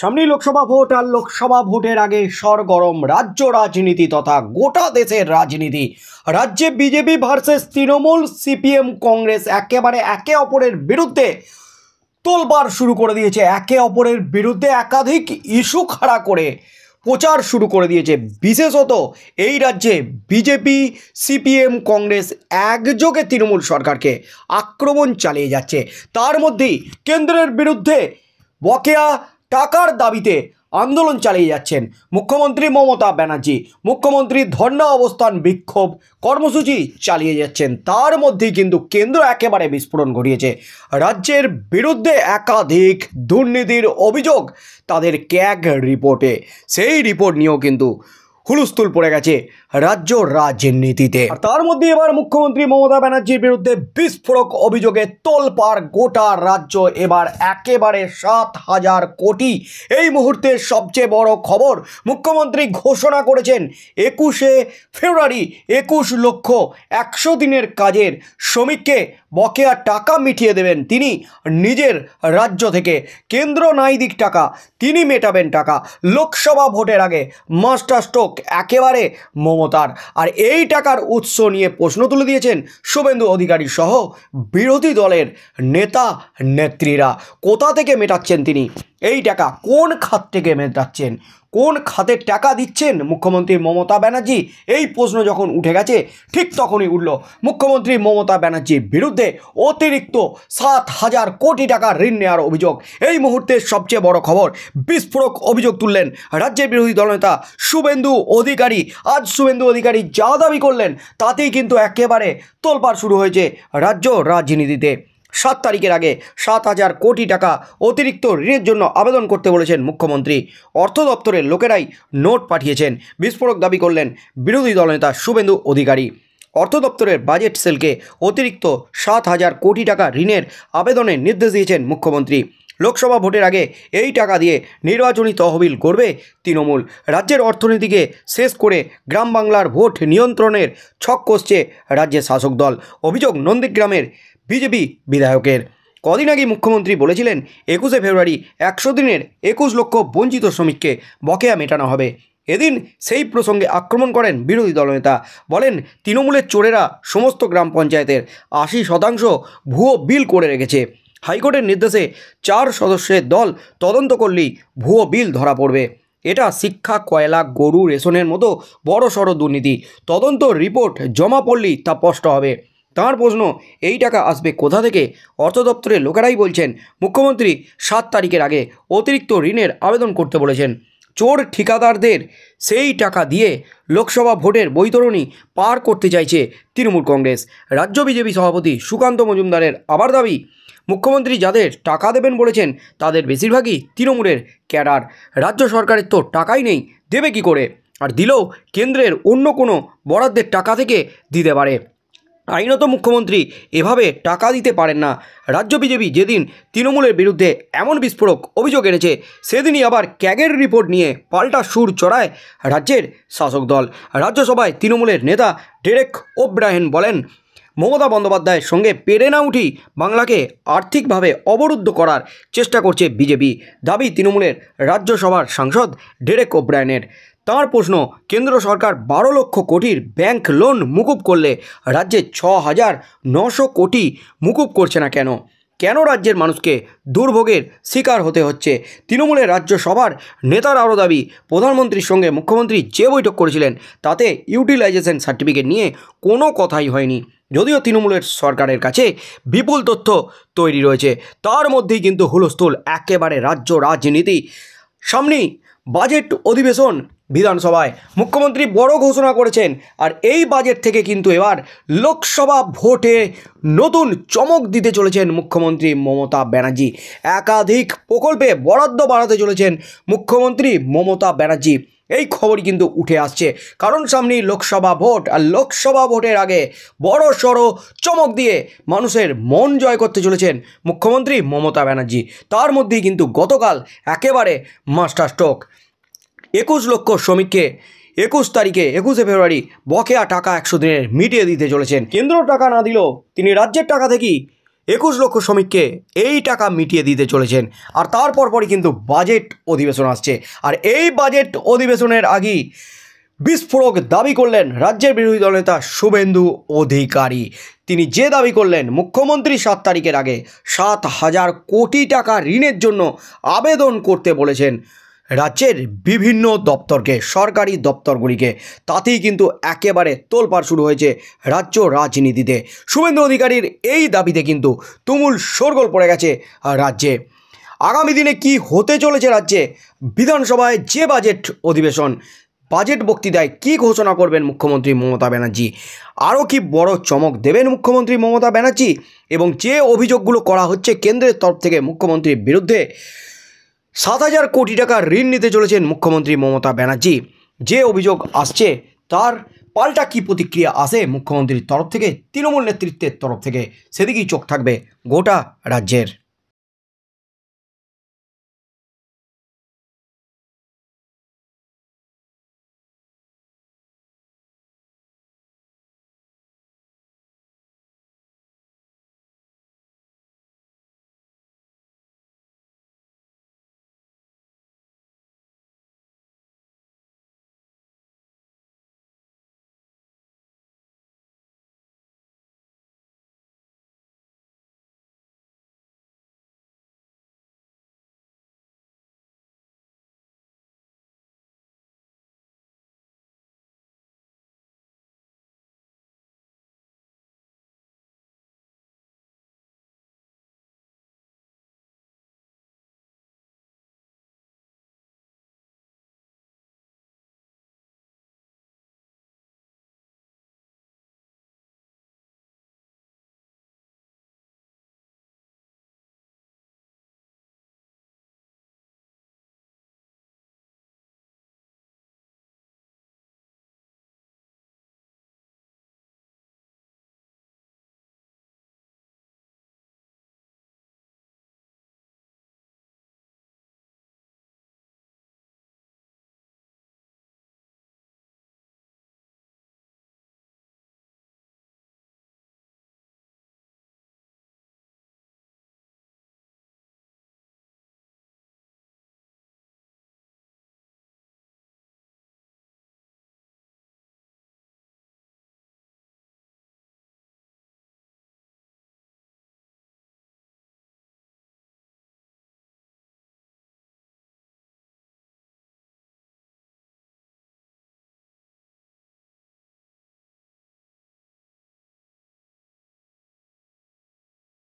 সামনেই লোকসভা ভোট আর লোকসভা ভোটের আগে সরগরম রাজ্য রাজনীতি তথা গোটা দেশের রাজনীতি রাজ্যে BJP versus Trinamool CPM Congress একেবারে একে অপরের বিরুদ্ধে তোলবার শুরু করে দিয়েছে একে অপরের বিরুদ্ধে একাধিক ইস্যু খাড়া করে প্রচার শুরু করে দিয়েছে বিশেষত এই রাজ্যে বিজেপি সিপিএম কংগ্রেস একযোগে তৃণমূল সরকারকে আক্রমণ চালিয়ে যাচ্ছে তার মধ্যেই কেন্দ্রের বিরুদ্ধে বকেয়া টাকার দাবিতে আন্দোলন চালিয়ে যাচ্ছেন মুখ্যমন্ত্রী মমতা ব্যানার্জি মুখ্যমন্ত্রী ধর্ণা অবস্থান বিক্ষোভ কর্মসূচি চালিয়ে যাচ্ছেন তার মধ্যেই কিন্তু কেন্দ্র একেবারে বিস্ফোরণ ঘটিয়েছে রাজ্যের বিরুদ্ধে একাধিক দুর্নীতির অভিযোগ তাদের ক্যাগ রিপোর্টে সেই রিপোর্ট নিয়েও কিন্তু হুলস্থুল পড়ে গেছে রাজ্য রাজনীতিতে তার মধ্যে এবার মুখ্যমন্ত্রী মমতা ব্যানার্জির বিরুদ্ধে বিস্ফোরক অভিযোগে তোলপাড় গোটা রাজ্য এবার একেবারে সাত হাজার কোটি এই মুহূর্তে সবচেয়ে বড় খবর মুখ্যমন্ত্রী ঘোষণা করেছেন একুশে ফেব্রুয়ারি একুশ লক্ষ একশো দিনের কাজের শ্রমিককে বকেয়া টাকা মিটিয়ে দেবেন তিনি নিজের রাজ্য থেকে কেন্দ্র নাই দিক টাকা তিনি মেটাবেন টাকা লোকসভা ভোটের আগে মাস্টার স্টোক একেবারে মমতা ক্ষমতার আর এই টাকার উৎস নিয়ে প্রশ্ন তুলে দিয়েছেন শুভেন্দু অধিকারী সহ বিরোধী দলের নেতা নেত্রীরা কোথা থেকে মেটাচ্ছেন তিনি এই টাকা কোন খাত থেকে মেটাচ্ছেন কোন খাতে টাকা দিচ্ছেন মুখ্যমন্ত্রী মমতা ব্যানার্জি এই প্রশ্ন যখন উঠে গেছে ঠিক তখনই উঠল মুখ্যমন্ত্রী মমতা ব্যানার্জির বিরুদ্ধে অতিরিক্ত সাত হাজার কোটি টাকা ঋণ নেওয়ার অভিযোগ এই মুহূর্তে সবচেয়ে বড় খবর বিস্ফোরক অভিযোগ তুললেন রাজ্যের বিরোধী দলনেতা শুভেন্দু অধিকারী আজ শুভেন্দু অধিকারী যা দাবি করলেন তাতেই কিন্তু একেবারে তোলপাড় শুরু হয়েছে রাজ্য রাজনীতিতে সাত তারিখের আগে সাত হাজার কোটি টাকা অতিরিক্ত ঋণের জন্য আবেদন করতে বলেছেন মুখ্যমন্ত্রী অর্থ দপ্তরের লোকেরাই নোট পাঠিয়েছেন বিস্ফোরক দাবি করলেন বিরোধী দলনেতা শুভেন্দু অধিকারী অর্থ দপ্তরের বাজেট সেলকে অতিরিক্ত সাত হাজার কোটি টাকা ঋণের আবেদনের নির্দেশ দিয়েছেন মুখ্যমন্ত্রী লোকসভা ভোটের আগে এই টাকা দিয়ে নির্বাচনী তহবিল করবে তৃণমূল রাজ্যের অর্থনীতিকে শেষ করে গ্রাম বাংলার ভোট নিয়ন্ত্রণের ছক কষছে রাজ্যের শাসক দল অভিযোগ নন্দীগ্রামের বিজেপি বিধায়কের কদিন আগে মুখ্যমন্ত্রী বলেছিলেন একুশে ফেব্রুয়ারি একশো দিনের একুশ লক্ষ বঞ্চিত শ্রমিককে বকেয়া মেটানো হবে এদিন সেই প্রসঙ্গে আক্রমণ করেন বিরোধী দলনেতা বলেন তৃণমূলের চোরেরা সমস্ত গ্রাম পঞ্চায়েতের আশি শতাংশ ভুয়ো বিল করে রেখেছে হাইকোর্টের নির্দেশে চার সদস্যের দল তদন্ত করলেই ভুয়ো বিল ধরা পড়বে এটা শিক্ষা কয়লা গরু রেশনের মতো বড় সড় দুর্নীতি তদন্ত রিপোর্ট জমা পড়লেই তা স্পষ্ট হবে তাঁর প্রশ্ন এই টাকা আসবে কোথা থেকে অর্থ দপ্তরের লোকেরাই বলছেন মুখ্যমন্ত্রী সাত তারিখের আগে অতিরিক্ত ঋণের আবেদন করতে বলেছেন চোর ঠিকাদারদের সেই টাকা দিয়ে লোকসভা ভোটের বৈতরণী পার করতে চাইছে তৃণমূল কংগ্রেস রাজ্য বিজেপি সভাপতি সুকান্ত মজুমদারের আবার দাবি মুখ্যমন্ত্রী যাদের টাকা দেবেন বলেছেন তাদের বেশিরভাগই তৃণমূলের ক্যাডার রাজ্য সরকারের তো টাকাই নেই দেবে কি করে আর দিলেও কেন্দ্রের অন্য কোনো বরাদ্দের টাকা থেকে দিতে পারে আইনত মুখ্যমন্ত্রী এভাবে টাকা দিতে পারেন না রাজ্য বিজেপি যেদিন তৃণমূলের বিরুদ্ধে এমন বিস্ফোরক অভিযোগ এনেছে সেদিনই আবার ক্যাগের রিপোর্ট নিয়ে পাল্টা সুর চড়ায় রাজ্যের শাসক দল রাজ্যসভায় তৃণমূলের নেতা ডেরেক ওব্রাহেন বলেন মমতা বন্দ্যোপাধ্যায়ের সঙ্গে পেরে না উঠি বাংলাকে আর্থিকভাবে অবরুদ্ধ করার চেষ্টা করছে বিজেপি দাবি তৃণমূলের রাজ্যসভার সাংসদ ডেরেক ওব্রায়নের তার প্রশ্ন কেন্দ্র সরকার বারো লক্ষ কোটির ব্যাংক লোন মুকুব করলে রাজ্যে ছ হাজার নশো কোটি মুকুব করছে না কেন কেন রাজ্যের মানুষকে দুর্ভোগের শিকার হতে হচ্ছে তৃণমূলের রাজ্যসভার নেতার আরও দাবি প্রধানমন্ত্রীর সঙ্গে মুখ্যমন্ত্রী যে বৈঠক করেছিলেন তাতে ইউটিলাইজেশন সার্টিফিকেট নিয়ে কোনো কথাই হয়নি যদিও তৃণমূলের সরকারের কাছে বিপুল তথ্য তৈরি রয়েছে তার মধ্যেই কিন্তু হুলস্থুল একেবারে রাজ্য রাজনীতি সামনেই বাজেট অধিবেশন বিধানসভায় মুখ্যমন্ত্রী বড় ঘোষণা করেছেন আর এই বাজেট থেকে কিন্তু এবার লোকসভা ভোটে নতুন চমক দিতে চলেছেন মুখ্যমন্ত্রী মমতা ব্যানার্জি একাধিক প্রকল্পে বরাদ্দ বাড়াতে চলেছেন মুখ্যমন্ত্রী মমতা ব্যানার্জি এই খবরই কিন্তু উঠে আসছে কারণ সামনেই লোকসভা ভোট আর লোকসভা ভোটের আগে বড় সড়ো চমক দিয়ে মানুষের মন জয় করতে চলেছেন মুখ্যমন্ত্রী মমতা ব্যানার্জি তার মধ্যেই কিন্তু গতকাল একেবারে মাস্টার স্ট্রোক একুশ লক্ষ শ্রমিককে একুশ তারিখে একুশে ফেব্রুয়ারি বকেয়া টাকা একশো দিনের মিটিয়ে দিতে চলেছেন কেন্দ্র টাকা না দিলেও তিনি রাজ্যের টাকা থেকেই একুশ লক্ষ শ্রমিককে এই টাকা মিটিয়ে দিতে চলেছেন আর তারপর পরই কিন্তু বাজেট অধিবেশন আসছে আর এই বাজেট অধিবেশনের আগেই বিস্ফোরক দাবি করলেন রাজ্যের বিরোধী নেতা শুভেন্দু অধিকারী তিনি যে দাবি করলেন মুখ্যমন্ত্রী সাত তারিখের আগে সাত হাজার কোটি টাকা ঋণের জন্য আবেদন করতে বলেছেন রাজ্যের বিভিন্ন দপ্তরকে সরকারি দপ্তরগুলিকে তাতেই কিন্তু একেবারে তোলপাড় শুরু হয়েছে রাজ্য রাজনীতিতে শুভেন্দু অধিকারীর এই দাবিতে কিন্তু তুমুল সরগোল পড়ে গেছে রাজ্যে আগামী দিনে কি হতে চলেছে রাজ্যে বিধানসভায় যে বাজেট অধিবেশন বাজেট বক্তৃতায় কি ঘোষণা করবেন মুখ্যমন্ত্রী মমতা ব্যানার্জি আরও কি বড় চমক দেবেন মুখ্যমন্ত্রী মমতা ব্যানার্জি এবং যে অভিযোগগুলো করা হচ্ছে কেন্দ্রের তরফ থেকে মুখ্যমন্ত্রীর বিরুদ্ধে সাত হাজার কোটি টাকা ঋণ নিতে চলেছেন মুখ্যমন্ত্রী মমতা ব্যানার্জি যে অভিযোগ আসছে তার পাল্টা কী প্রতিক্রিয়া আসে মুখ্যমন্ত্রীর তরফ থেকে তৃণমূল নেতৃত্বের তরফ থেকে সেদিকেই চোখ থাকবে গোটা রাজ্যের